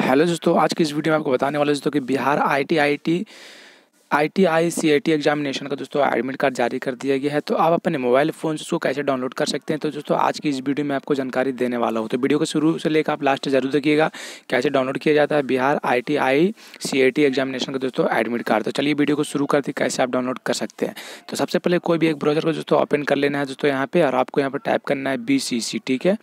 hello दोस्तों आज की इस वीडियो में आपको बताने वाले दोस्तों कि Bihar I T I T I T I C I T examination का दोस्तों एडमिट कार्ड जारी कर दिया गया है तो आप अपने मोबाइल फ़ोन से उसको कैसे डाउनलोड कर सकते हैं तो दोस्तों आज की इस वीडियो में आपको जानकारी देने वाला हूँ तो वीडियो को शुरू से लेकर आप लास्ट जरूर देखिएगा कैसे डाउनलोड किया जाता है Bihar I T I C I T examination का दोस्तों एडमिट कार्ड तो चलिए वीडियो को शुरू करते कैसे आप डाउनलोड कर सकते हैं तो सबसे पहले कोई भी एक ब्राउजर को दोस्तों ओपन कर लेना है दोस्तों यहाँ पर और आपको यहाँ पर टाइप करना है बी सी सी ठीक है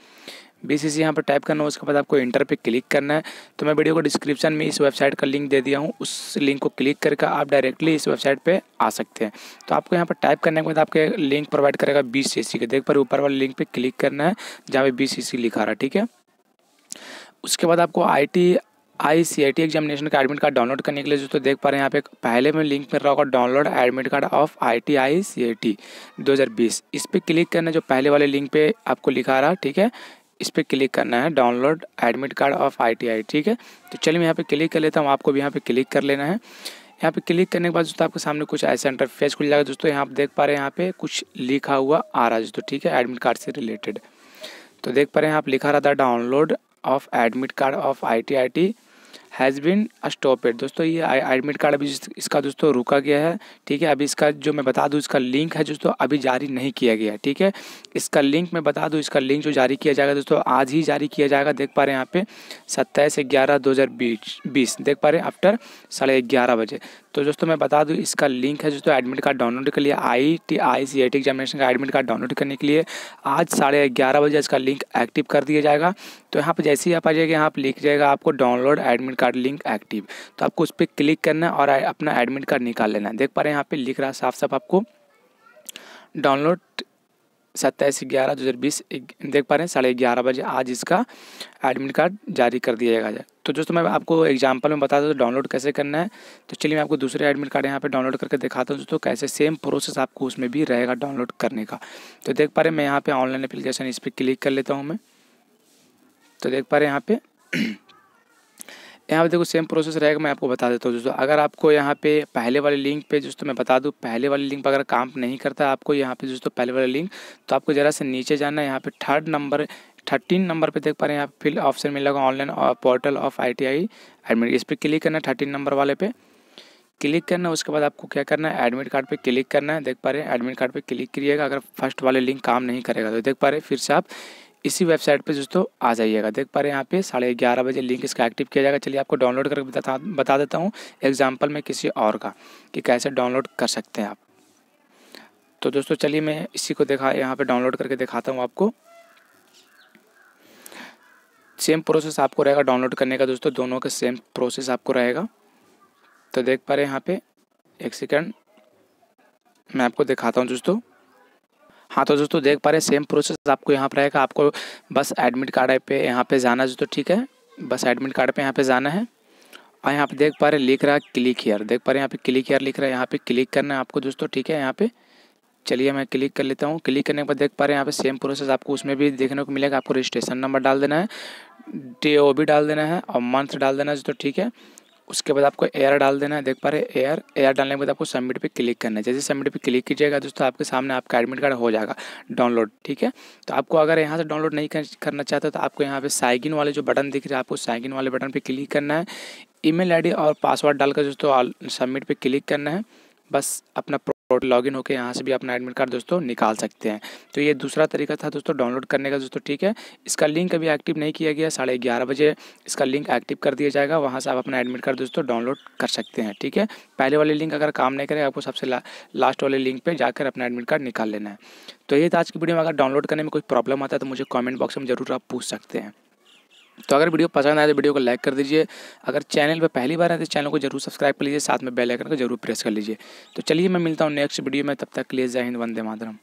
बी सी सी यहाँ पर टाइप करना है उसके बाद आपको इंटर पे क्लिक करना है तो मैं वीडियो को डिस्क्रिप्शन में इस वेबसाइट का लिंक दे दिया हूँ उस लिंक को क्लिक करके आप डायरेक्टली इस वेबसाइट पे आ सकते हैं तो आपको यहाँ पर टाइप करने के बाद आपके लिंक प्रोवाइड करेगा बी सी सी के देख पर ऊपर वाले लिंक पर क्लिक करना है जहाँ पर बी सी सी लिखा रहा है ठीक है उसके बाद आपको I T I C I T examination का एडमिट कार्ड डाउनलोड करने के लिए जो तो देख पा रहे हैं यहाँ पे पहले में लिंक मिल रहा होगा download admit card of I T I C I T दो हज़ार बीस इस पर क्लिक करना जो पहले वाले लिंक पे आपको लिखा रहा ठीक है इस पर क्लिक करना है download admit card of ITI ठीक है तो चलिए मैं यहाँ पे क्लिक कर लेता हूँ आपको भी यहाँ पे क्लिक कर लेना है यहाँ पे क्लिक करने के बाद दोस्तों आपके सामने कुछ ऐसा इंटरफेस खुल जाएगा दोस्तों यहाँ आप देख पा रहे हैं यहाँ पे कुछ लिखा हुआ आ रहा है दोस्तों ठीक है एडमिट कार्ड से रिलेटेड तो देख पा रहे हैं आप लिखा रहा था download of admit card of I has been stopped दोस्तों ये एडमिट कार्ड अभी इसका दोस्तों रुका गया है ठीक है अभी इसका जो मैं बता दूँ इसका लिंक है दोस्तों अभी जारी नहीं किया गया ठीक है इसका लिंक मैं बता दूँ इसका लिंक जो जारी किया जाएगा दोस्तों आज ही जारी किया जाएगा देख पा रहे हैं यहाँ पे सत्ताईस ग्यारह दो हज़ार बीस देख पा रहे हैं आफ्टर साढ़े ग्यारह बजे तो दोस्तों मैं बता दूँ इसका लिंक है दोस्तों एडमिट कार्ड डाउनलोड के लिए I T I C I T examination का एडमिट कार्ड डाउनलोड करने के लिए आज साढ़े ग्यारह बजे इसका लिंक एक्टिव कर दिया जाएगा तो यहाँ पर जैसे ही आप आ जाएगा यहाँ पर लिख जाएगा आपको download admit card card link active तो आपको उस पर क्लिक करना है और अपना एडमिट कार्ड निकाल लेना है देख पा रहे हैं यहाँ पे लिख रहा है साफ साफ आपको डाउनलोड सत्ताईस ग्यारह दो हज़ार बीस देख पा रहे हैं साढ़े ग्यारह बजे आज इसका एडमिट कार्ड जारी कर दिया जाएगा तो दोस्तों मैं आपको एग्जांपल में बता दूँ तो डाउनलोड कैसे करना है तो चलिए मैं आपको दूसरे एडमिट कार्ड यहाँ पे डाउनलोड करके दिखाता हूँ दोस्तों कैसे सेम प्रोसेस आपको उसमें भी रहेगा डाउनलोड करने का तो देख पा रहे मैं यहाँ पर ऑनलाइन अप्लीकेशन इस पर क्लिक कर लेता हूँ मैं तो देख पा रहे यहाँ पर यहाँ पर देखो सेम प्रोसेस रहेगा मैं आपको बता देता हूँ दोस्तों अगर आपको यहाँ पे पहले वाले लिंक पे दोस्तों मैं बता दूँ पहले वाले लिंक पर अगर काम नहीं करता आपको यहाँ पे दोस्तों पहले वाले लिंक तो आपको ज़रा से नीचे जाना है यहाँ पे थर्ड नंबर थर्टीन नंबर पे देख पा रहे हैं यहाँ फिल ऑप्शन मिलेगा online portal of I T I admit इस पर क्लिक करना है थर्टीन नंबर वाले पे क्लिक करना है उसके बाद आपको क्या करना है एडमिट कार्ड पे क्लिक करना है देख पा रहे हैं एडमिट कार्ड पे क्लिक करिएगा अगर फर्स्ट वाले लिंक काम नहीं करेगा तो देख पा रहे हैं फिर से आप इसी वेबसाइट पे दोस्तों आ जाइएगा देख पा रहे हैं यहाँ पे साढ़े ग्यारह बजे लिंक इसका एक्टिव किया जाएगा चलिए आपको डाउनलोड करके बता बता देता हूँ एग्जाम्पल में किसी और का कि कैसे डाउनलोड कर सकते हैं आप तो दोस्तों चलिए मैं इसी को देखा यहाँ पर डाउनलोड करके दिखाता हूँ आपको सेम प्रोसेस आपको रहेगा डाउनलोड करने का दोस्तों दोनों का सेम प्रोसेस आपको रहेगा तो देख पा रहे हैं यहाँ पर एक सेकेंड मैं आपको दिखाता हूँ दोस्तों हाँ तो दोस्तों देख पा रहे हैं सेम प्रोसेस आपको यहाँ पर रहेगा आपको बस एडमिट कार्ड पे यहाँ पे जाना जो तो ठीक है बस एडमिट कार्ड पे यहाँ पे जाना है और यहाँ पे देख पा रहे लिख रहा है क्लिक हेयर देख पा रहे यहाँ पे क्लिक हेयर लिख रहा है यहाँ पे क्लिक करना है आपको दोस्तों ठीक है यहाँ पे चलिए मैं क्लिक कर लेता हूँ क्लिक करने के बाद देख पा रहे हैं यहाँ पे सेम प्रोसेस आपको उसमें भी देखने को मिलेगा आपको रजिस्ट्रेशन नंबर डाल देना है डे ओ भी डाल देना है और मंथ डाल देना है तो ठीक है उसके बाद आपको एयर डाल देना है देख पा रहे एयर एयर डालने के बाद आपको सबमिट पे क्लिक करना है जैसे सबमिट पे क्लिक कीजिएगा दोस्तों आपके सामने आपका एडमिट कार्ड हो जाएगा डाउनलोड ठीक है तो आपको अगर यहाँ से डाउनलोड नहीं करना चाहते तो आपको यहाँ पे साइगिन वाले जो बटन दिख रहा है आपको साइगिन वाले बटन पर क्लिक करना है ई मेल और पासवर्ड डालकर दोस्तों सबमिट पर क्लिक करना है बस अपना लॉग इन होकर यहाँ से भी अपना एडमिट कार्ड दोस्तों निकाल सकते हैं तो ये दूसरा तरीका था दोस्तों डाउनलोड करने का दोस्तों ठीक है इसका लिंक अभी एक्टिव नहीं किया गया साढ़े ग्यारह बजे इसका लिंक एक्टिव कर दिया जाएगा वहाँ से आप अपना एडमिट कार्ड दोस्तों डाउनलोड कर सकते हैं ठीक है पहले वाले लिंक अगर काम नहीं करें आपको सबसे ला, लास्ट वाले लिंक पर जाकर अपना एडमिट कार्ड निकाल लेना है तो ये था आज की वीडियो में अगर डाउनलोड करने में कोई प्रॉब्लम आता है तो मुझे कॉमेंट बॉक्स में ज़रूर आप पूछ सकते हैं तो अगर वीडियो पसंद आए तो वीडियो को लाइक कर दीजिए अगर चैनल पर पहली बार आए तो चैनल को जरूर सब्सक्राइब कर लीजिए साथ में बेल आइकन को जरूर प्रेस कर लीजिए तो चलिए मैं मिलता हूँ नेक्स्ट वीडियो में तब तक के लिए जय हिंद वंदे मातरम